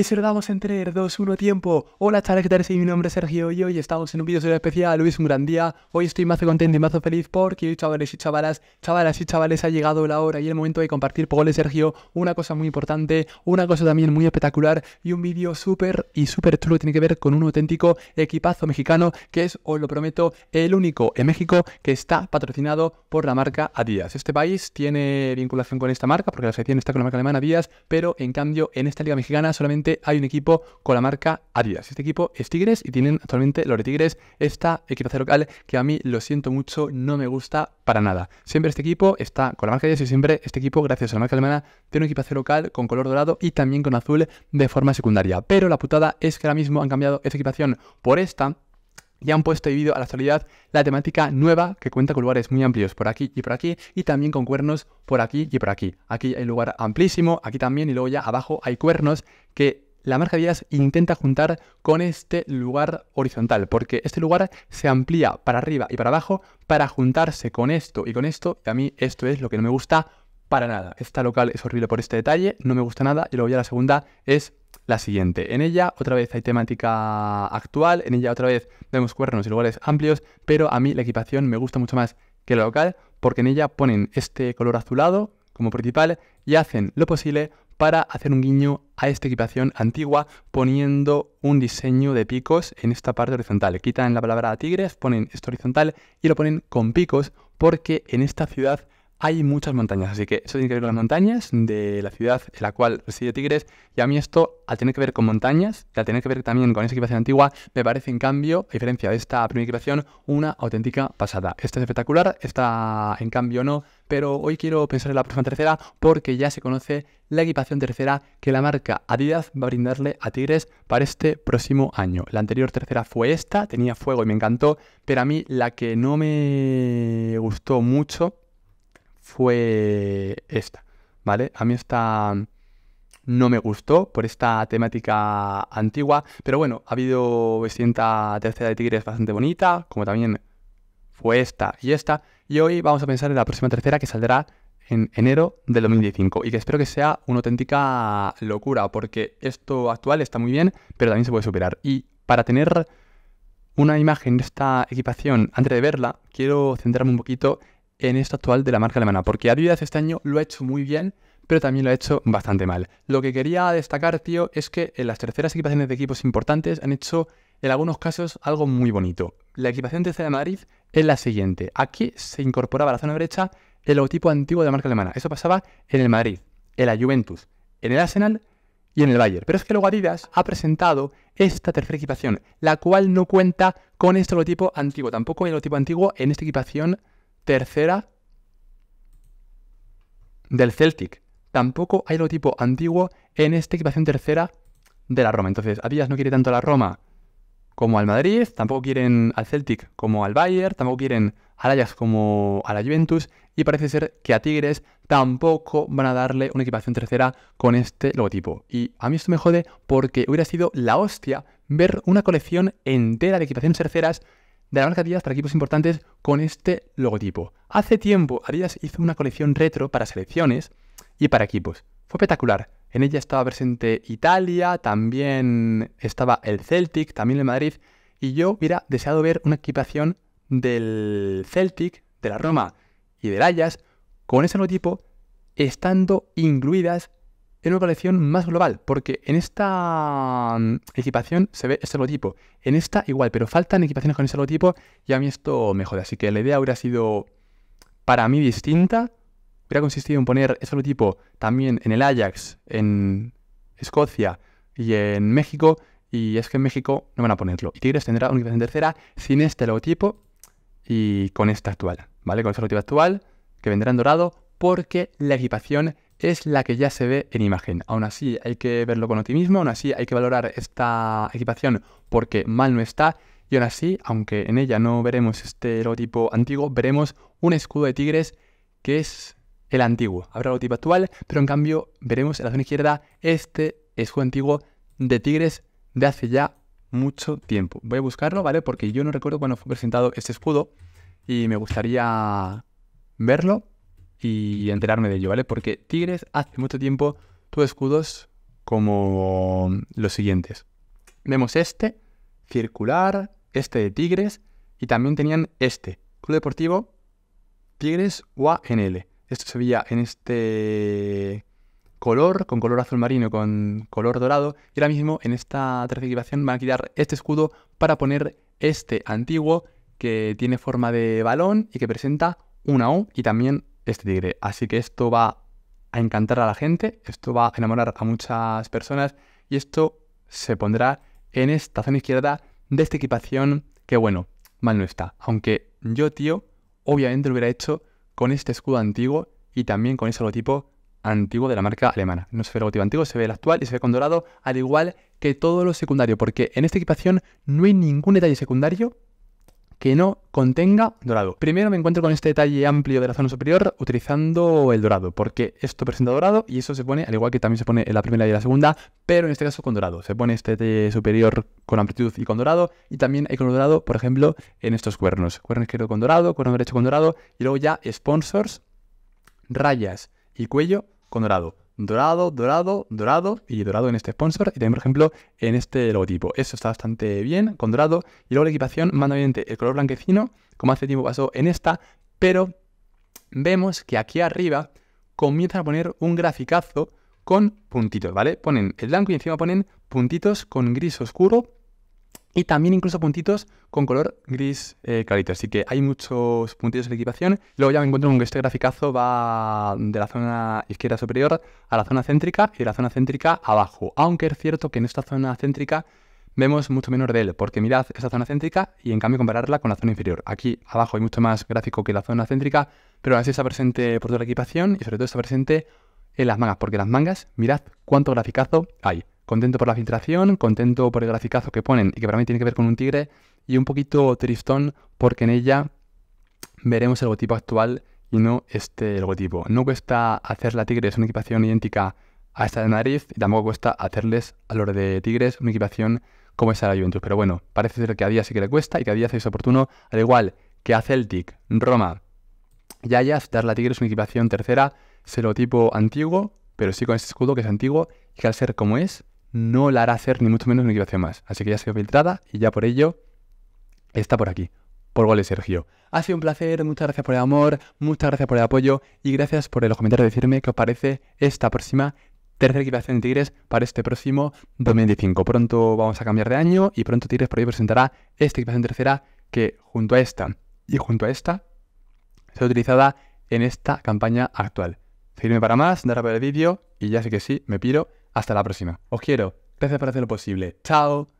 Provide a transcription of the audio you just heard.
Y lo damos entre 3, 2, 1, tiempo. Hola chavales, ¿qué tal? Sí, mi nombre es Sergio y hoy estamos en un vídeo especial. Hoy es un gran día. Hoy estoy más contento y más feliz porque hoy chavales y chavalas, chavalas y chavales ha llegado la hora y el momento de compartir por Sergio una cosa muy importante, una cosa también muy espectacular y un vídeo súper y súper chulo que tiene que ver con un auténtico equipazo mexicano que es, os lo prometo, el único en México que está patrocinado por la marca Adidas. Este país tiene vinculación con esta marca porque la selección está con la marca alemana Adidas, pero en cambio en esta liga mexicana solamente hay un equipo con la marca Adidas. Este equipo es Tigres y tienen actualmente los de Tigres esta equipación local que a mí lo siento mucho, no me gusta para nada. Siempre este equipo está con la marca Adidas y siempre este equipo, gracias a la marca alemana, tiene un equipación local con color dorado y también con azul de forma secundaria. Pero la putada es que ahora mismo han cambiado esta equipación por esta ya han puesto debido a la actualidad la temática nueva que cuenta con lugares muy amplios por aquí y por aquí y también con cuernos por aquí y por aquí. Aquí hay lugar amplísimo, aquí también y luego ya abajo hay cuernos que la marca Díaz intenta juntar con este lugar horizontal, porque este lugar se amplía para arriba y para abajo para juntarse con esto y con esto, y a mí esto es lo que no me gusta para nada. Esta local es horrible por este detalle, no me gusta nada. Y luego ya la segunda es la siguiente. En ella otra vez hay temática actual, en ella otra vez vemos cuernos y lugares amplios, pero a mí la equipación me gusta mucho más que la local porque en ella ponen este color azulado como principal y hacen lo posible para hacer un guiño a esta equipación antigua poniendo un diseño de picos en esta parte horizontal. Quitan la palabra tigres, ponen esto horizontal y lo ponen con picos porque en esta ciudad hay muchas montañas, así que eso tiene que ver con las montañas de la ciudad en la cual reside Tigres. Y a mí esto, al tener que ver con montañas, y al tener que ver también con esa equipación antigua, me parece, en cambio, a diferencia de esta primera equipación, una auténtica pasada. Esta es espectacular, esta, en cambio, no, pero hoy quiero pensar en la próxima tercera porque ya se conoce la equipación tercera que la marca Adidas va a brindarle a Tigres para este próximo año. La anterior tercera fue esta, tenía fuego y me encantó, pero a mí la que no me gustó mucho fue esta, ¿vale? A mí esta no me gustó por esta temática antigua, pero bueno, ha habido Sienta Tercera de Tigres bastante bonita, como también fue esta y esta, y hoy vamos a pensar en la próxima tercera que saldrá en enero del 2015 y que espero que sea una auténtica locura, porque esto actual está muy bien, pero también se puede superar. Y para tener una imagen de esta equipación antes de verla, quiero centrarme un poquito en esta actual de la marca alemana, porque Adidas este año lo ha hecho muy bien, pero también lo ha hecho bastante mal. Lo que quería destacar, tío, es que en eh, las terceras equipaciones de equipos importantes han hecho, en algunos casos, algo muy bonito. La equipación de de Madrid es la siguiente. Aquí se incorporaba a la zona derecha el logotipo antiguo de la marca alemana. Eso pasaba en el Madrid, en la Juventus, en el Arsenal y en el Bayern. Pero es que luego Adidas ha presentado esta tercera equipación, la cual no cuenta con este logotipo antiguo. Tampoco hay logotipo antiguo en esta equipación tercera del Celtic. Tampoco hay logotipo tipo antiguo en esta equipación tercera de la Roma. Entonces, Adidas no quiere tanto a la Roma como al Madrid, tampoco quieren al Celtic como al Bayern, tampoco quieren al Ajax como a la Juventus y parece ser que a Tigres tampoco van a darle una equipación tercera con este logotipo. Y a mí esto me jode porque hubiera sido la hostia ver una colección entera de equipaciones terceras de la marca Adidas para equipos importantes con este logotipo. Hace tiempo Adidas hizo una colección retro para selecciones y para equipos. Fue espectacular. En ella estaba presente Italia, también estaba el Celtic, también el Madrid. Y yo hubiera deseado ver una equipación del Celtic, de la Roma y del Ajax con ese logotipo, estando incluidas en una colección más global, porque en esta mm, equipación se ve este logotipo, en esta igual, pero faltan equipaciones con ese logotipo y a mí esto me jode. Así que la idea hubiera sido para mí distinta, hubiera consistido en poner ese logotipo también en el Ajax, en Escocia y en México, y es que en México no van a ponerlo. Y Tigres tendrá una equipación tercera sin este logotipo y con esta actual, ¿vale? Con este logotipo actual que vendrá en dorado porque la equipación es la que ya se ve en imagen. Aún así hay que verlo con optimismo, aún así hay que valorar esta equipación porque mal no está y aún así, aunque en ella no veremos este logotipo antiguo, veremos un escudo de tigres que es el antiguo. Habrá logotipo actual, pero en cambio veremos en la zona izquierda este escudo antiguo de tigres de hace ya mucho tiempo. Voy a buscarlo, ¿vale? Porque yo no recuerdo cuándo fue presentado este escudo y me gustaría verlo y enterarme de ello, ¿vale? Porque Tigres hace mucho tiempo tuvo escudos como los siguientes. Vemos este, circular, este de Tigres, y también tenían este, Club Deportivo Tigres UANL. Esto se veía en este color, con color azul marino, con color dorado, y ahora mismo en esta equipación van a quitar este escudo para poner este antiguo que tiene forma de balón y que presenta una O y también este tigre. Así que esto va a encantar a la gente, esto va a enamorar a muchas personas y esto se pondrá en esta zona izquierda de esta equipación que bueno, mal no está. Aunque yo, tío, obviamente lo hubiera hecho con este escudo antiguo y también con ese logotipo antiguo de la marca alemana. No se ve el logotipo antiguo, se ve el actual y se ve con dorado, al igual que todo lo secundario, porque en esta equipación no hay ningún detalle secundario que no contenga dorado. Primero me encuentro con este detalle amplio de la zona superior utilizando el dorado, porque esto presenta dorado y eso se pone, al igual que también se pone en la primera y la segunda, pero en este caso con dorado. Se pone este superior con amplitud y con dorado, y también hay con dorado, por ejemplo, en estos cuernos. Cuerno izquierdo con dorado, cuerno derecho con dorado, y luego ya sponsors, rayas y cuello con dorado dorado, dorado, dorado y dorado en este sponsor. Y también, por ejemplo, en este logotipo. Eso está bastante bien con dorado. Y luego la equipación manda obviamente el color blanquecino, como hace tiempo pasó en esta. Pero vemos que aquí arriba comienzan a poner un graficazo con puntitos, ¿vale? Ponen el blanco y encima ponen puntitos con gris oscuro y también incluso puntitos con color gris eh, clarito. Así que hay muchos puntitos en la equipación. Luego ya me encuentro con que este graficazo va de la zona izquierda superior a la zona céntrica y de la zona céntrica abajo. Aunque es cierto que en esta zona céntrica vemos mucho menos de él, porque mirad esta zona céntrica y en cambio compararla con la zona inferior. Aquí abajo hay mucho más gráfico que la zona céntrica, pero así está presente por toda la equipación y sobre todo está presente en las mangas, porque las mangas, mirad cuánto graficazo hay contento por la filtración, contento por el graficazo que ponen y que para mí tiene que ver con un tigre, y un poquito tristón porque en ella veremos el logotipo actual y no este logotipo. No cuesta hacer la Tigres una equipación idéntica a esta de Nariz y tampoco cuesta hacerles a los de Tigres una equipación como esa de la Juventus. Pero bueno, parece ser que a día sí que le cuesta y que a día es oportuno, al igual que a Celtic, Roma ya ya dar la Tigres una equipación tercera, serotipo antiguo, pero sí con ese escudo que es antiguo y que al ser como es, no la hará hacer ni mucho menos una hacer más. Así que ya ha sido filtrada y ya por ello está por aquí, por goles Sergio. Ha sido un placer, muchas gracias por el amor, muchas gracias por el apoyo y gracias por el comentario de decirme qué os parece esta próxima tercera equipación de Tigres para este próximo 2025. Pronto vamos a cambiar de año y pronto Tigres por ahí presentará esta equipación tercera que junto a esta y junto a esta será utilizada en esta campaña actual. Seguirme para más, dar a ver el vídeo y ya sé que sí, me piro hasta la próxima. Os quiero. Gracias por hacer lo posible. Chao.